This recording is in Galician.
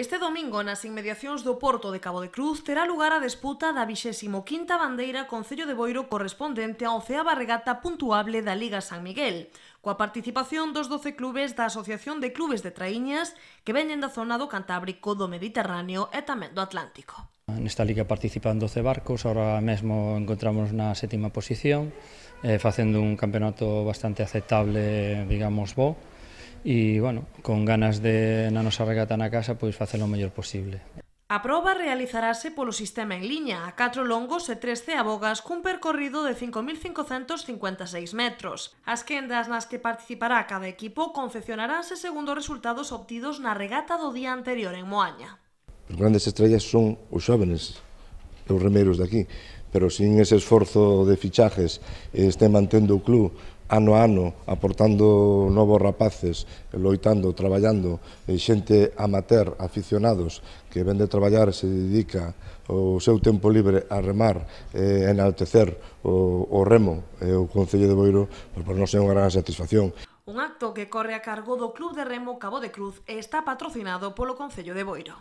Este domingo, nas inmediacións do Porto de Cabo de Cruz, terá lugar a disputa da 25ª bandeira Concello de Boiro correspondente á 11ª regata puntuable da Liga San Miguel, coa participación dos 12 clubes da Asociación de Clubes de Traíñas que veñen da zona do Cantábrico, do Mediterráneo e tamén do Atlántico. Nesta liga participan 12 barcos, ahora mesmo encontramos na sétima posición, eh, facendo un campeonato bastante aceptable, digamos, bo, e, bueno, con ganas de na nosa regata na casa pois facelo o mellor posible. A proba realizarase polo sistema en liña, a 4 longos e 3 ceabogas cun percorrido de 5.556 metros. As quendas nas que participará cada equipo confeccionaránse segundo os resultados obtidos na regata do día anterior en Moaña. As grandes estrellas son os xóvenes e os de aquí, pero sin ese esforzo de fichajes este mantendo o club ano a ano, aportando novos rapaces, loitando, traballando, eh, xente amater, aficionados, que ven de traballar e se dedica o seu tempo libre a remar e eh, enaltecer o, o remo e eh, o Concello de Boiro, pois para non ser unha gran satisfacción. Un acto que corre a cargo do Club de Remo Cabo de Cruz e está patrocinado polo Concello de Boiro.